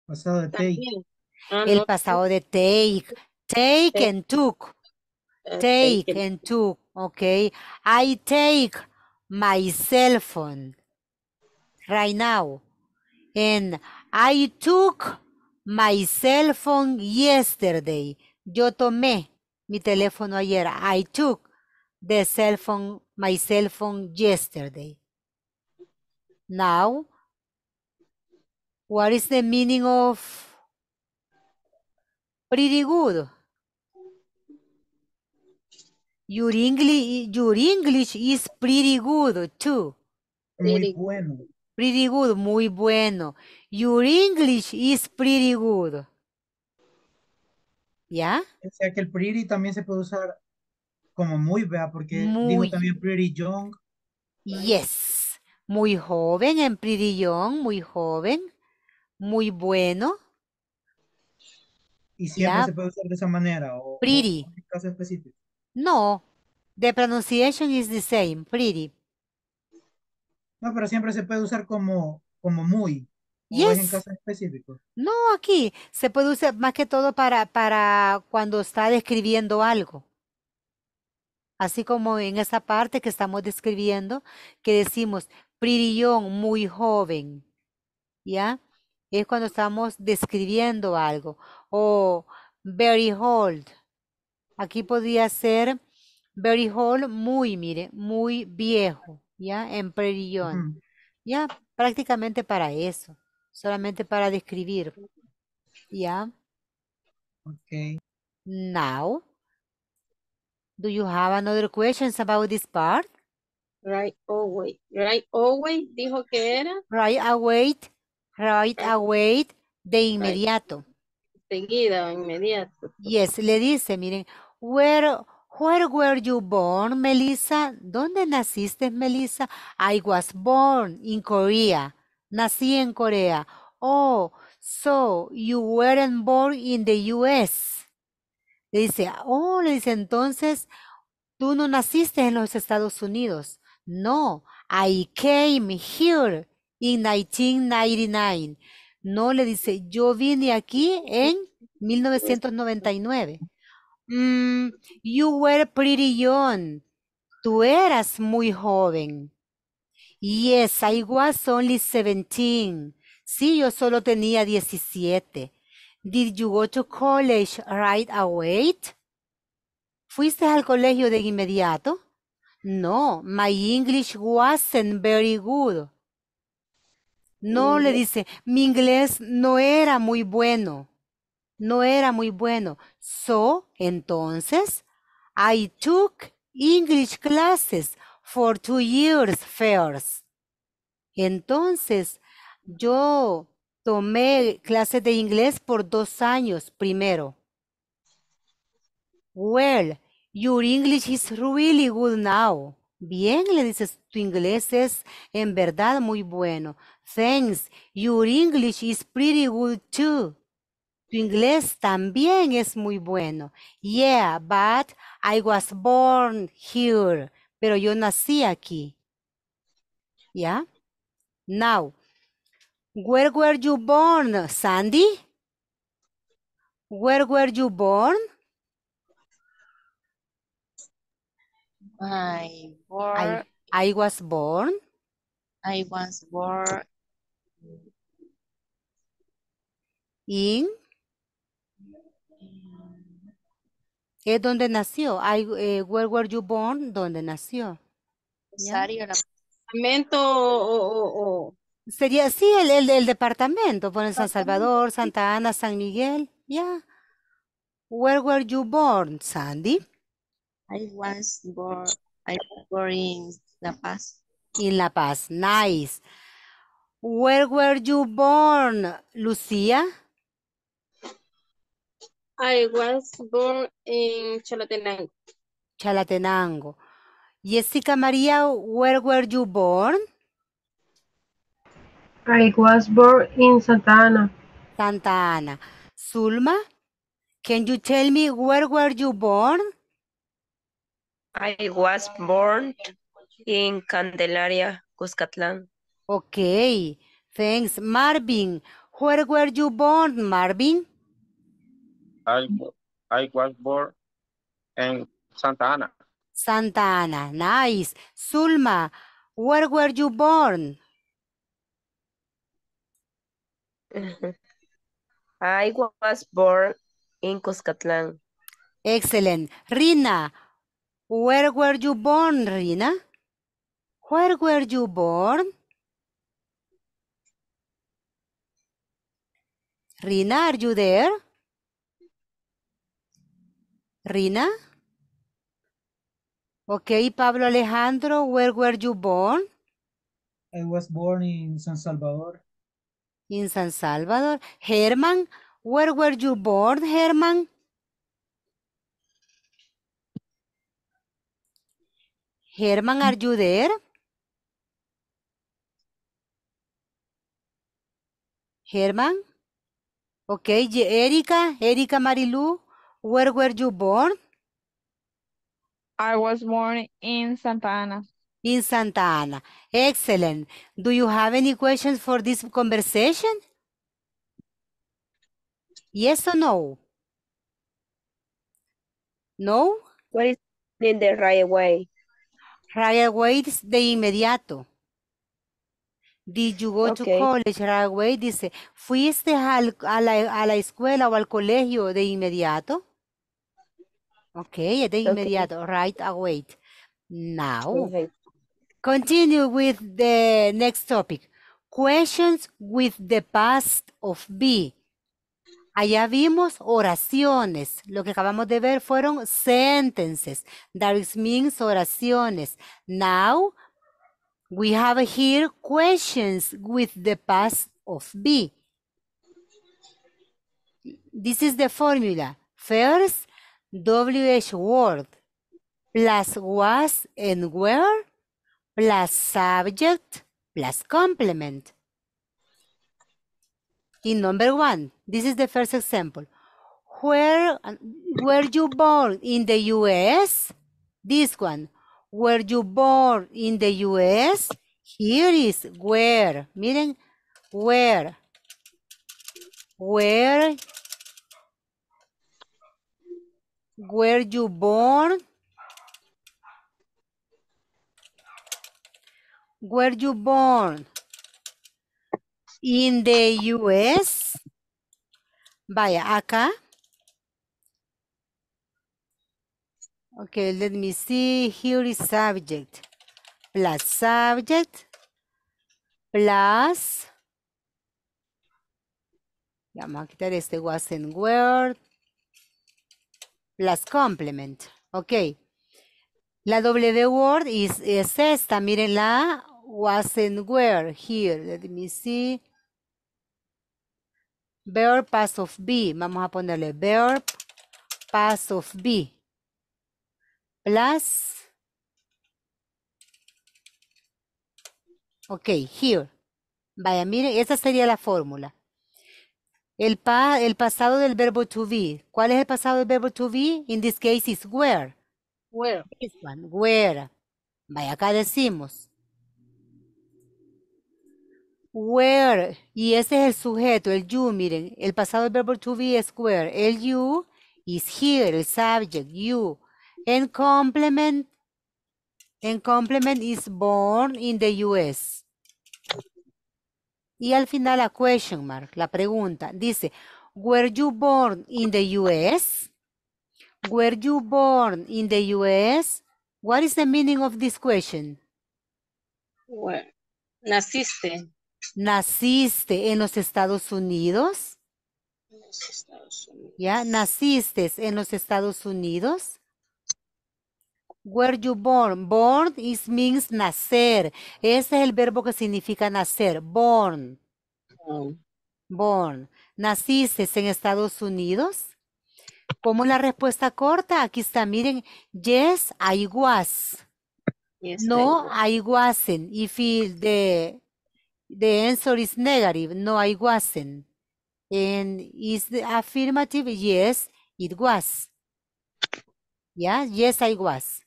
Pasado de take. Ah, El pasado de take. Take and took. Eh, eh, take and took. okay. I take my cell phone right now. And I took my cell phone yesterday. Yo tomé mi teléfono ayer. I took the cell phone, my cell phone yesterday. Now, what is the meaning of pretty good? Your English, is pretty good too. Muy bueno. Pretty good, muy bueno. Your English is pretty good. ¿Ya? O sea que el pretty también se puede usar como muy, vea, Porque digo también pretty young. Yes. Muy joven en pretty young, muy joven. Muy bueno. Y siempre se puede usar de esa manera. O, pretty. en no, the pronunciation is the same, pretty. No, pero siempre se puede usar como, como muy. en casos específico. No, aquí se puede usar más que todo para, para cuando está describiendo algo. Así como en esa parte que estamos describiendo, que decimos pretty young, muy joven. ¿Ya? Es cuando estamos describiendo algo. O very old, Aquí podría ser very old, muy, mire, muy viejo, ¿ya? En perillón, ¿Ya? Prácticamente para eso, solamente para describir, ¿ya? Ok. Now, do you have another questions about this part? Right away. Right away dijo que era. Right away. Right away. De inmediato. Right. Seguida, inmediato. Yes, le dice, miren, Where, where were you born, Melissa? ¿Dónde naciste, Melissa? I was born in Korea. Nací en Corea. Oh, so you weren't born in the US. Le dice, oh, le dice entonces, tú no naciste en los Estados Unidos. No, I came here in 1999. No, le dice, yo vine aquí en 1999. (laughs) Mm, you were pretty young. Tú eras muy joven. Yes, I was only 17. Sí, yo solo tenía 17. Did you go to college right away? ¿Fuiste al colegio de inmediato? No, my English wasn't very good. No, le mm. dice, mi inglés no era muy bueno no era muy bueno. So, entonces, I took English classes for two years first. Entonces, yo tomé clases de inglés por dos años primero. Well, your English is really good now. Bien, le dices, tu inglés es en verdad muy bueno. Thanks, your English is pretty good too inglés también es muy bueno. Yeah, but I was born here. Pero yo nací aquí. ¿Ya? Yeah? Now, where were you born, Sandy? Where were you born? I was born. I was born in Es donde nació. I, eh, where were you born? Donde nació. departamento o, Sería, sí, el, el, el departamento. Ponen San Salvador, Santa Ana, San Miguel. Ya. Yeah. Where were you born, Sandy? I was born, I was born in La Paz. In La Paz, nice. Where were you born, Lucia? I was born in Chalatenango. Chalatenango. Jessica Maria, where were you born? I was born in Santa Ana. Santa Ana. Zulma, can you tell me where were you born? I was born in Candelaria, Cuscatlán. Okay, thanks. Marvin, where were you born, Marvin? I, was born in Santa Ana. Santa Ana, nice. Zulma, where were you born? (laughs) I was born in Cuscatlán. Excellent. Rina, where were you born, Rina? Where were you born? Rina, are you there? Rina? Okay, Pablo Alejandro, where were you born? I was born in San Salvador. In San Salvador. Herman, where were you born, Herman? Herman, are you there? Herman? Okay, Erika, Erika Marilu, Where were you born? I was born in Santa Ana. In Santa Ana. Excellent. Do you have any questions for this conversation? Yes or no? No? What is in the right way? Right away is de inmediato. Did you go okay. to college? Right away dice, ¿fuiste a la, a la escuela o al colegio de inmediato? Okay, de inmediato, right away. Now, continue with the next topic. Questions with the past of be. Allá vimos oraciones. Lo que acabamos de ver fueron sentences. That means oraciones. Now, we have here questions with the past of be. This is the formula. First, WH word plus was and where plus subject plus complement. In number one, this is the first example. Where were you born in the US? This one. Were you born in the US? Here is where. Miren, where. Where Where you born? where you born? In the US? Vaya, acá. Okay, let me see. Here is subject. Plus subject. Plus. Vamos a quitar este in word plus complement. Ok. La W word is, es esta, was and where, here. Let me see. Verb pass of B, Vamos a ponerle verb pass of B, Plus. Ok, here. Vaya, miren, esa sería la fórmula. El, pa, el pasado del verbo to be. ¿Cuál es el pasado del verbo to be? In this case is where. Where. This one, where. Vaya, acá decimos. Where. Y ese es el sujeto, el you, miren. El pasado del verbo to be es where. El you is here, el subject, you. en complement. And complement is born in the U.S. Y al final la question mark, la pregunta. Dice, were you born in the US? Were you born in the US? What is the meaning of this question? naciste. ¿Naciste en los Estados Unidos? En los Estados Unidos. ¿Ya? ¿Naciste en los Estados Unidos? Where you born? Born is means nacer. Ese es el verbo que significa nacer. Born. Born. ¿Naciste en Estados Unidos? Como la respuesta corta, aquí está, miren, yes, I was. no, I, wasn't. If the, the answer is negative, no, I wasn't. And is the affirmative, yes, it was. Yeah, yes, I was.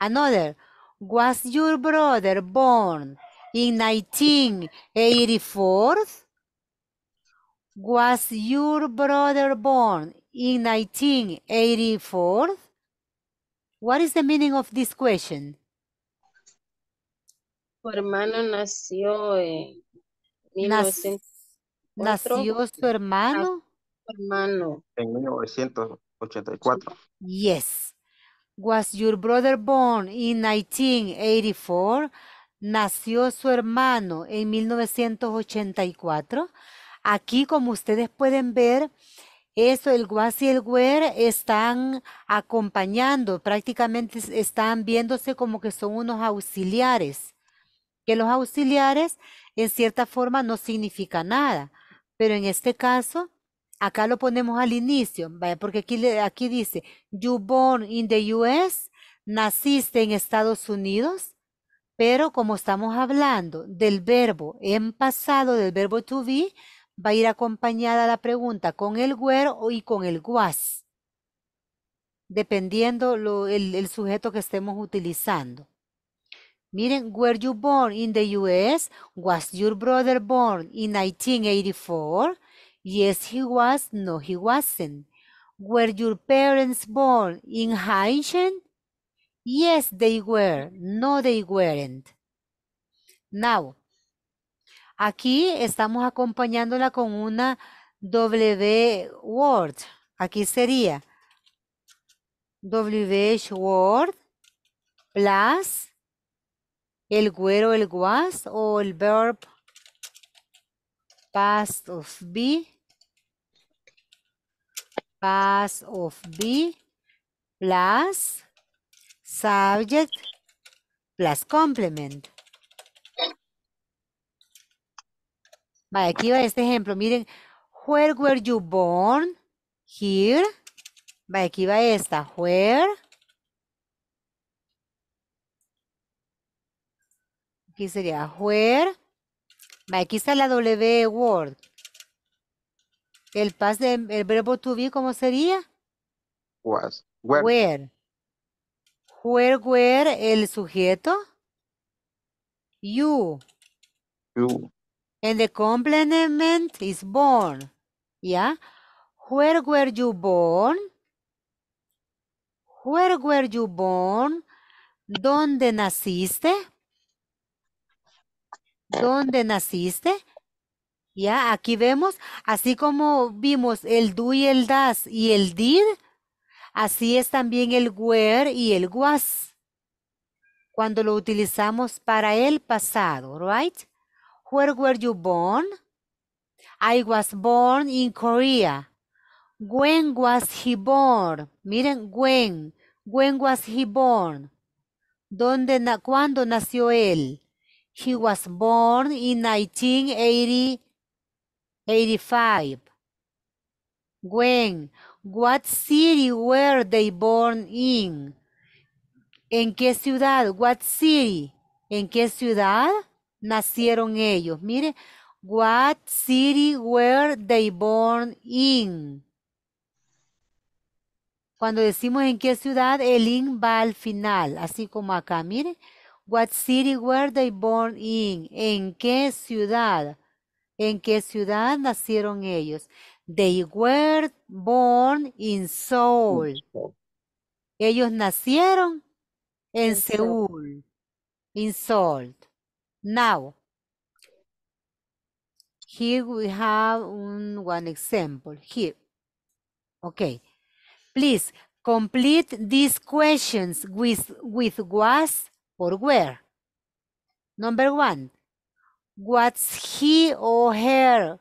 Another, was your brother born in 1984? Was your brother born in 1984? What is the meaning of this question? su hermano nació en 1984. ¿Nació su hermano? Ah, hermano. En 1984. Yes. Was your brother born in 1984? ¿Nació su hermano en 1984? Aquí, como ustedes pueden ver, eso, el was y el were están acompañando, prácticamente están viéndose como que son unos auxiliares. Que los auxiliares, en cierta forma, no significan nada. Pero en este caso, Acá lo ponemos al inicio, porque aquí, aquí dice, you born in the US, naciste en Estados Unidos, pero como estamos hablando del verbo en pasado, del verbo to be, va a ir acompañada la pregunta con el where y con el was, dependiendo el, el sujeto que estemos utilizando. Miren, were you born in the US? Was your brother born in 1984? Yes, he was. No, he wasn't. Were your parents born in Haitian? Yes, they were. No, they weren't. Now, aquí estamos acompañándola con una W word. Aquí sería W word plus el güero, el was o el verb past of be Pass of be plus subject plus complement. aquí va este ejemplo. Miren, where were you born? Here. Vale, aquí va esta. Where. Aquí sería where. aquí está la W word. El pas de verbo to be, ¿cómo sería? Was. Where. Where. Where were el sujeto? You. You. And the complement is born. Yeah. Where were you born? Where were you born? ¿Dónde naciste? ¿Dónde naciste? Ya, aquí vemos, así como vimos el do y el das y el did, así es también el were y el was. Cuando lo utilizamos para el pasado, right? Where were you born? I was born in Korea. When was he born? Miren, when. When was he born? ¿Dónde, ¿Cuándo nació él? He was born in 1980. 85. When, what city were they born in? ¿En qué ciudad? What city? ¿En qué ciudad nacieron ellos? Mire, what city were they born in? Cuando decimos en qué ciudad, el in va al final, así como acá, mire. What city were they born in? ¿En qué ciudad? en qué ciudad nacieron ellos. They were born in Seoul. Ellos nacieron en in Seúl. In Seoul. Now, here we have one example. Here. Okay. Please complete these questions with, with was or where. Number one, What's he or her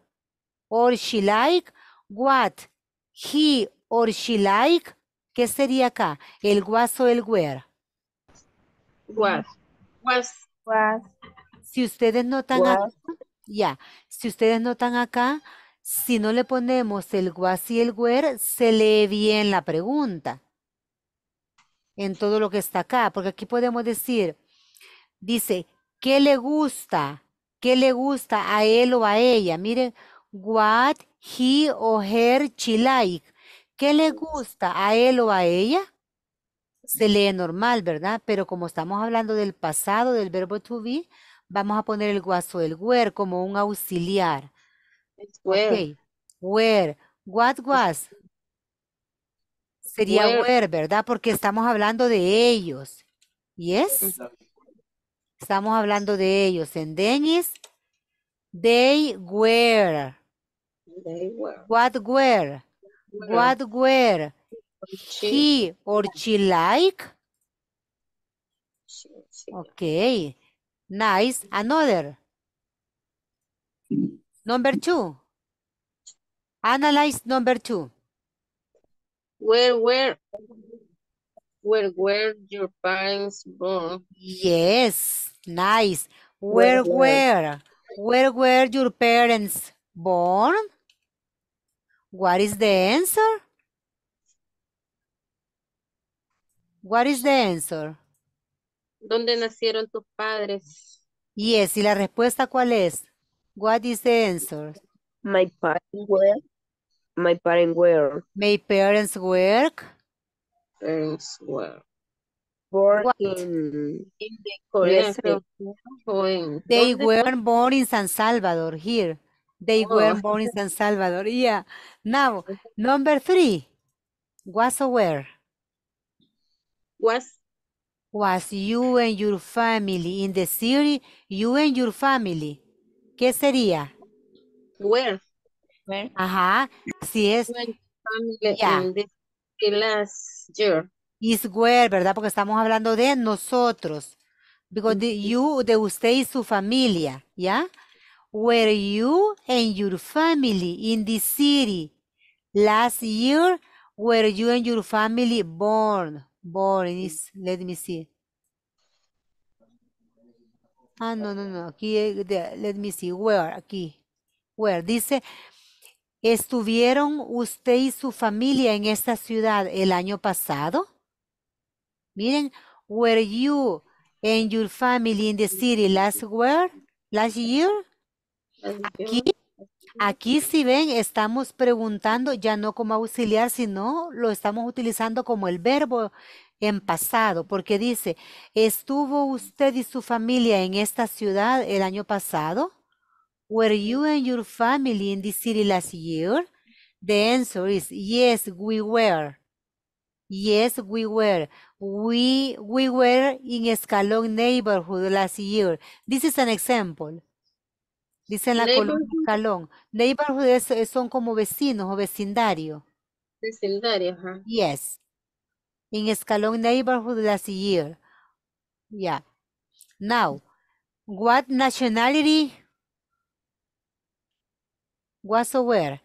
or she like? What he or she like? ¿Qué sería acá? El was o el where. Si ustedes notan acá, ya, si ustedes notan acá, si no le ponemos el was y el where, se lee bien la pregunta en todo lo que está acá, porque aquí podemos decir, dice, ¿qué le gusta? ¿Qué le gusta a él o a ella? Miren, what he o her she like. ¿Qué le gusta a él o a ella? Se lee normal, ¿verdad? Pero como estamos hablando del pasado, del verbo to be, vamos a poner el guaso el were como un auxiliar. Where. Okay. Where. What was? Sería where. ¿verdad? Porque estamos hablando de ellos. ¿Yes? Estamos hablando de ellos. En Dennis, they were. They were. What were? What were? He or she like? Okay. Nice. Another. Number two. Analyze number two. Where were where were your parents born? Yes. Nice. Where were? Where were your parents born? What is the answer? What is the answer? ¿Dónde nacieron tus padres? Yes, y la respuesta ¿cuál es? What is the answer? My parents were. My parents were. My parents work. Parents were they, were born in San Salvador here. They oh, were born in San Salvador. Yeah. Now, number three. Was aware. Was was you and your family in the city, you and your family. ¿Qué sería? Where. Where? Ajá, si es. family the last year is where, ¿verdad? Porque estamos hablando de nosotros. Because you, de usted y su familia, ¿ya? Where you and your family in the city last year? Were you and your family born? Born is, let me see. Ah, no, no, no, aquí, eh, let me see, where, aquí, where, dice, ¿estuvieron usted y su familia en esta ciudad el año pasado? Miren, were you and your family in the city last, where, last year? Aquí, aquí si ven, estamos preguntando ya no como auxiliar, sino lo estamos utilizando como el verbo en pasado, porque dice, ¿estuvo usted y su familia en esta ciudad el año pasado? Were you and your family in the city last year? The answer is yes, we were. Yes, we were. We, we were in Escalón neighborhood last year. This is an example. Dice en la columna Escalón. Neighborhood son como vecinos o vecindario. Vecindario, ajá. Yes. In Escalón neighborhood last year. Yeah. Now, what nationality was where?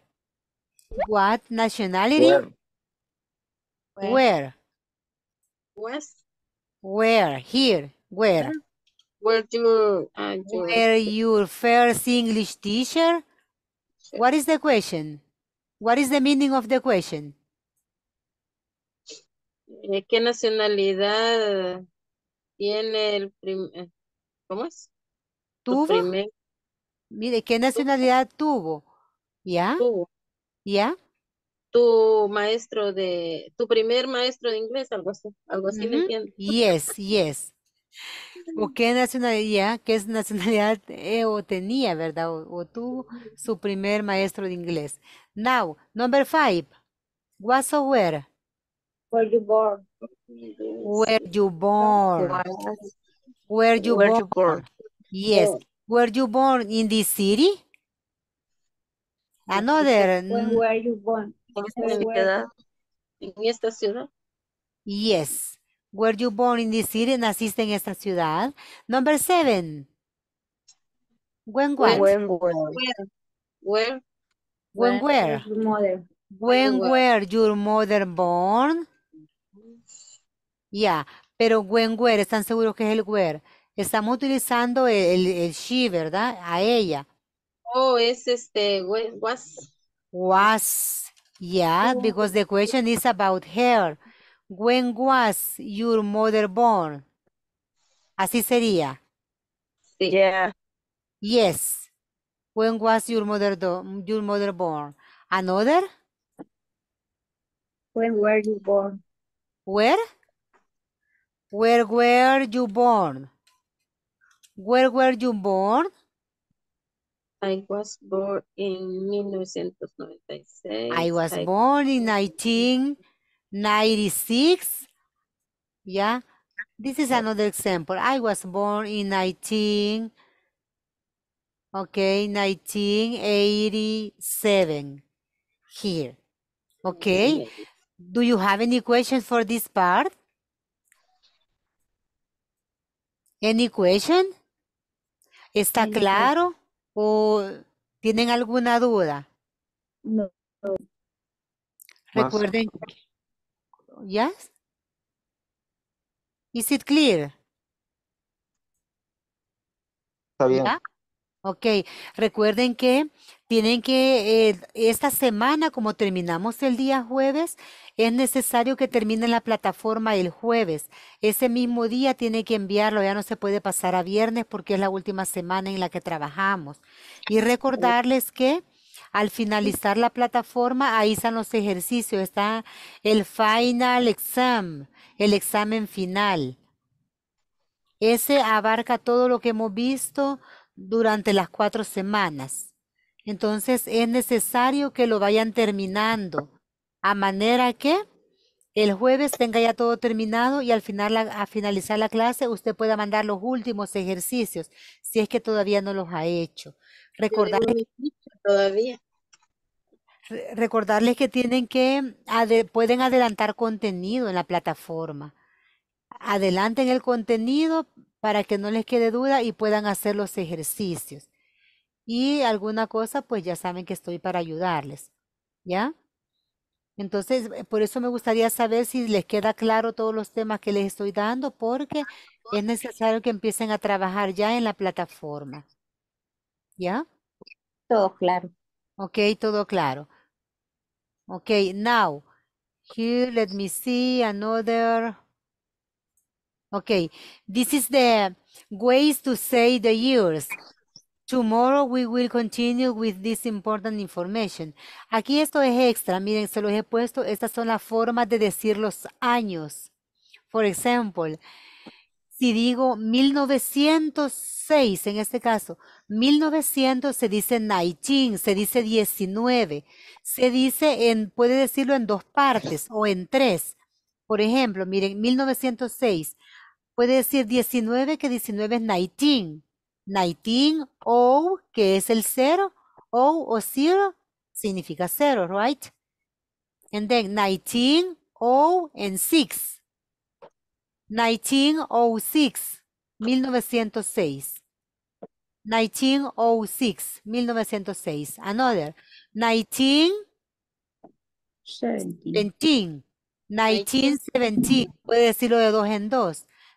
What nationality? where? West. Where, here, where? Where your, uh, ah, Where your first English teacher? What is the question? What is the meaning of the question? Eh, ¿Qué nacionalidad tiene el primer... Eh, ¿Cómo es? ¿Tuvo? Primer... Mire, ¿qué nacionalidad tuvo? ¿Ya? ¿Ya? tu maestro de, tu primer maestro de inglés, algo así, algo así, ¿me Yes, yes. ¿O (laughs) qué nacionalidad, qué nacionalidad eh, o tenía, verdad? O, tú, su primer maestro de inglés. Now, number five. Was or where? Were you born? Where you born? Where you, born? you born? Yes. where Were you born in this city? Another. Where you born? en esta ciudad. En esta Yes. Were you born in this city? ¿Naciste en esta ciudad? Number seven. When what? When, where? When, where? Your mother. When, your mother born? Yeah, pero when, where, ¿están seguros que es el where? Estamos utilizando el, el she, ¿verdad? A ella. Oh, es este, was. Was. Yeah, because the question is about her. When was your mother born? Así sería. Yeah. Yes. When was your mother do your mother born? Another? When were you born? Where? Where were you born? Where were you born? I was born in 1996. I was I born in 1996. Yeah. This is another example. I was born in 19, okay, 1987 here. Okay. Do you have any questions for this part? Any question? ¿Está claro? o tienen alguna duda? No. Recuerden. ¿Ya? Is it clear? Está bien. Ok, recuerden que tienen que, eh, esta semana, como terminamos el día jueves, es necesario que terminen la plataforma el jueves. Ese mismo día tiene que enviarlo, ya no se puede pasar a viernes porque es la última semana en la que trabajamos. Y recordarles que al finalizar la plataforma, ahí están los ejercicios, está el final exam, el examen final. Ese abarca todo lo que hemos visto, durante las cuatro semanas. Entonces es necesario que lo vayan terminando, a manera que el jueves tenga ya todo terminado y al final, a finalizar la clase, usted pueda mandar los últimos ejercicios, si es que todavía no los ha hecho. Recordarles, recordarles que tienen que, pueden adelantar contenido en la plataforma. Adelanten el contenido para que no les quede duda y puedan hacer los ejercicios. Y alguna cosa, pues ya saben que estoy para ayudarles, ¿ya? Entonces, eh, por eso me gustaría saber si les queda claro todos los temas que les estoy dando, porque es necesario que empiecen a trabajar ya en la plataforma. ¿Ya? Todo claro. Ok, todo claro. Ok, now, here let me see another Ok, this is the ways to say the years. Tomorrow we will continue with this important information. Aquí esto es extra, miren, se los he puesto. Estas son las formas de decir los años. Por ejemplo, si digo 1906, en este caso, 1900 se dice 19, se dice 19. Se dice, en, puede decirlo en dos partes o en tres. Por ejemplo, miren, 1906. Puede decir 19, que 19 es 19. 19, O, que es el 0. O o 0 significa 0, right? And then 19, O, and 6. 19, O, 1906, 19, O, 6, 1906. Another. 19. 17. 19, 17, Puede decirlo de dos en dos.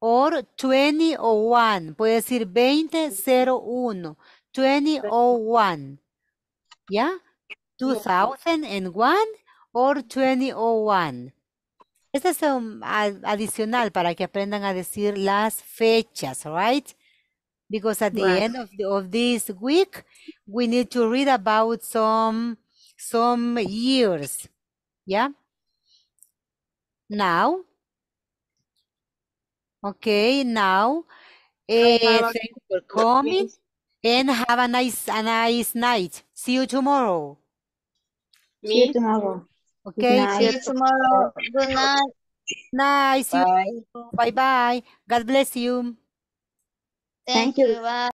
or 2001. Puede decir 2001. 2001. ¿Ya? 2001 or 2001. Este es un adicional para que aprendan a decir las fechas, right? Because at the end of, of this week, we need to read about some, some years. Yeah? Now, Okay, now, uh, thank you for coming and have a nice, a nice night. See you tomorrow. See you tomorrow. Okay. See you tomorrow. Good night. Nice. Bye. Bye bye. God bless you. Thank, Thank you. you. Bye.